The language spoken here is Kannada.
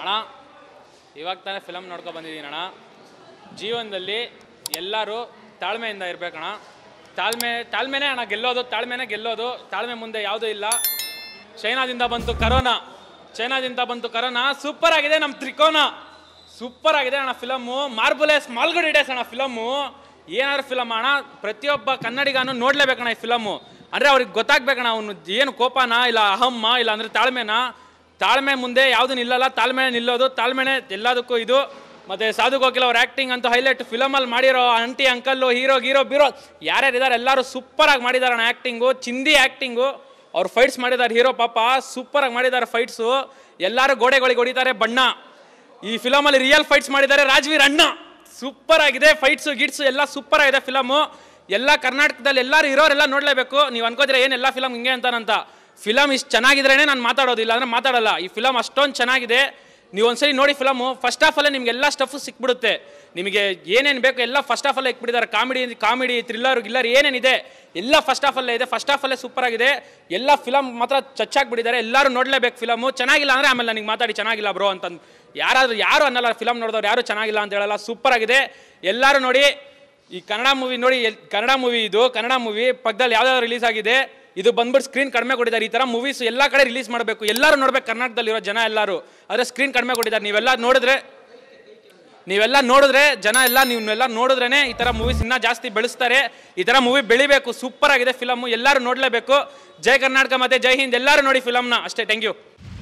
ಅಣ್ಣ ಇವಾಗ ತಾನೇ ಫಿಲಮ್ ನೋಡ್ಕೊ ಬಂದಿದ್ದೀನಿ ಅಣ್ಣ ಜೀವನದಲ್ಲಿ ಎಲ್ಲರೂ ತಾಳ್ಮೆಯಿಂದ ಇರಬೇಕಣ್ಣ ತಾಳ್ಮೆ ತಾಳ್ಮೆನೇ ಅಣ್ಣ ಗೆಲ್ಲೋದು ತಾಳ್ಮೆನೇ ಗೆಲ್ಲೋದು ತಾಳ್ಮೆ ಮುಂದೆ ಯಾವುದೂ ಇಲ್ಲ ಚೈನಾದಿಂದ ಬಂತು ಕರೋನಾ ಚೈನಾದಿಂದ ಬಂತು ಕರೋನಾ ಸೂಪರ್ ಆಗಿದೆ ನಮ್ಮ ತ್ರಿಕೋನ ಸೂಪರ್ ಆಗಿದೆ ಅಣ್ಣ ಫಿಲಮ್ಮು ಮಾರ್ಬುಲೆ ಸ್ಮಾಲ್ ಅಣ್ಣ ಫಿಲಮ್ಮು ಏನಾದ್ರು ಫಿಲಮ್ ಅಣ್ಣ ಪ್ರತಿಯೊಬ್ಬ ಕನ್ನಡಿಗನು ನೋಡ್ಲೇಬೇಕಣ್ಣ ಈ ಫಿಲಮ್ಮು ಅಂದರೆ ಅವ್ರಿಗೆ ಗೊತ್ತಾಗ್ಬೇಕಣ್ಣ ಅವನು ಏನು ಕೋಪನಾ ಇಲ್ಲ ಅಹಮ್ಮ ಇಲ್ಲ ಅಂದರೆ ತಾಳ್ಮೆನಾ ತಾಳ್ಮೆ ಮುಂದೆ ಯಾವುದು ನಿಲ್ಲಲ್ಲ ತಾಳ್ಮೆ ನಿಲ್ಲೋದು ತಾಳ್ಮೆನೆ ಎಲ್ಲದಕ್ಕೂ ಇದು ಮತ್ತು ಸಾಧು ಗೋಕಿಲ್ ಅವ್ರ ಆ್ಯಕ್ಟಿಂಗ್ ಅಂತ ಹೈಲೈಟ್ ಫಿಲಮಲ್ಲಿ ಮಾಡಿರೋ ಆಂಟಿ ಅಂಕಲ್ಲು ಹೀರೋ ಹೀರೋ ಬೀರೋ ಯಾರ್ಯಾರಿದ್ದಾರೆ ಎಲ್ಲರೂ ಸೂಪರಾಗಿ ಮಾಡಿದ್ದಾರೆ ಆ್ಯಕ್ಟಿಂಗು ಚಿಂದಿ ಆ್ಯಕ್ಟಿಂಗು ಅವ್ರು ಫೈಟ್ಸ್ ಮಾಡಿದ್ದಾರೆ ಹೀರೋ ಪಾಪ ಸೂಪರಾಗಿ ಮಾಡಿದ್ದಾರೆ ಫೈಟ್ಸು ಎಲ್ಲರೂ ಗೋಡೆಗಳಿಗೆ ಹೊಡಿತಾರೆ ಬಣ್ಣ ಈ ಫಿಲಮಲ್ಲಿ ರಿಯಲ್ ಫೈಟ್ಸ್ ಮಾಡಿದ್ದಾರೆ ರಾಜ್ವೀರ್ ಅಣ್ಣ ಸೂಪರ್ ಆಗಿದೆ ಫೈಟ್ಸು ಗಿಟ್ಸು ಎಲ್ಲ ಸೂಪರ್ ಆಗಿದೆ ಫಿಲಮು ಎಲ್ಲ ಕರ್ನಾಟಕದಲ್ಲಿ ಎಲ್ಲರೂ ಇರೋರೆಲ್ಲ ನೋಡಲೇಬೇಕು ನೀವು ಅನ್ಕೋದ್ರೆ ಏನು ಎಲ್ಲ ಫಿಲಮ್ ಹಿಂಗೆ ಅಂತಾನಂತ ಫಿಲಮ್ ಇಷ್ಟು ಚೆನ್ನಾಗಿದ್ರೇ ನಾನು ಮಾತಾಡೋದಿಲ್ಲ ಅಂದರೆ ಮಾತಾಡಲ್ಲ ಈ ಫಿಲಮ್ ಅಷ್ಟೊಂದು ಚೆನ್ನಾಗಿದೆ ನೀವು ಒಂದ್ಸರಿ ನೋಡಿ ಫಿಲಮು ಫಸ್ಟ್ ಆಫ್ ಅಲ್ಲೇ ನಿಮ್ಗೆ ಎಲ್ಲ ಸ್ಟಫು ಸಿಕ್ಬಿಡುತ್ತೆ ನಿಮಗೆ ಏನೇನು ಬೇಕು ಎಲ್ಲ ಫಸ್ಟ್ ಆಫಲ್ಲೇ ಇಕ್ಬಿಟ್ಟಿದ್ದಾರೆ ಕಾಮಿಡಿ ಕಾಮಿಡಿ ಥ್ರಿಲ್ಲರ್ ಗಿಲ್ಲರ್ ಏನೇನಿದೆ ಎಲ್ಲ ಫಸ್ಟ್ ಆಫಲ್ಲೇ ಇದೆ ಫಸ್ಟ್ ಆಫಲ್ಲೇ ಸೂಪರಾಗಿದೆ ಎಲ್ಲ ಫಿಲಮ್ ಮಾತ್ರ ಚಚ್ಚಾಕ್ಬಿಟ್ಟಿದ್ದಾರೆ ಎಲ್ಲರೂ ನೋಡಲೇಬೇಕು ಫಿಲಮು ಚೆನ್ನಾಗಿಲ್ಲ ಅಂದರೆ ಆಮೇಲೆ ನನಗೆ ಮಾತಾಡಿ ಚೆನ್ನಾಗಿಲ್ಲ ಬ್ರೋ ಅಂತಂದು ಯಾರಾದರೂ ಯಾರು ಅನ್ನಲ್ಲ ಫಿಲಮ್ ನೋಡಿದವ್ರು ಯಾರು ಚೆನ್ನಾಗಿಲ್ಲ ಅಂತ ಹೇಳಲ್ಲ ಸೂಪರಾಗಿದೆ ಎಲ್ಲರೂ ನೋಡಿ ಈ ಕನ್ನಡ ಮೂವಿ ನೋಡಿ ಕನ್ನಡ ಮೂವಿ ಇದು ಕನ್ನಡ ಮೂವಿ ಪಕ್ಕದಲ್ಲಿ ಯಾವ್ದಾದ್ರು ರಿಲೀಸ್ ಆಗಿದೆ ಇದು ಬಂದ್ಬಿಟ್ಟು ಸ್ಕ್ರೀನ್ ಕಡಿಮೆ ಕೊಟ್ಟಿದ್ದಾರೆ ಈ ಥರ ಮೂವೀಸ್ ಎಲ್ಲ ಕಡೆ ರಿಲೀಸ್ ಮಾಡಬೇಕು ಎಲ್ಲರೂ ನೋಡ್ಬೇಕು ಕರ್ನಾಟಕದಲ್ಲಿರೋ ಜನ ಎಲ್ಲರೂ ಆದರೆ ಸ್ಕ್ರೀನ್ ಕಡಿಮೆ ಕೊಟ್ಟಿದ್ದಾರೆ ನೀವೆಲ್ಲ ನೋಡಿದ್ರೆ ನೀವೆಲ್ಲ ನೋಡಿದ್ರೆ ಜನ ಎಲ್ಲ ನೀವನ್ನೆಲ್ಲ ನೋಡಿದ್ರೇ ಈ ಥರ ಮೂವೀಸ್ ಇನ್ನೂ ಜಾಸ್ತಿ ಬೆಳೆಸ್ತಾರೆ ಈ ಥರ ಮೂವಿ ಬೆಳಿಬೇಕು ಸೂಪರ್ ಆಗಿದೆ ಫಿಲಮು ಎಲ್ಲರೂ ನೋಡಲೇಬೇಕು ಜೈ ಕರ್ನಾಟಕ ಮತ್ತು ಜೈ ಹಿಂದ್ ಎಲ್ಲರೂ ನೋಡಿ ಫಿಲಮ್ನ ಅಷ್ಟೇ ಥ್ಯಾಂಕ್ ಯು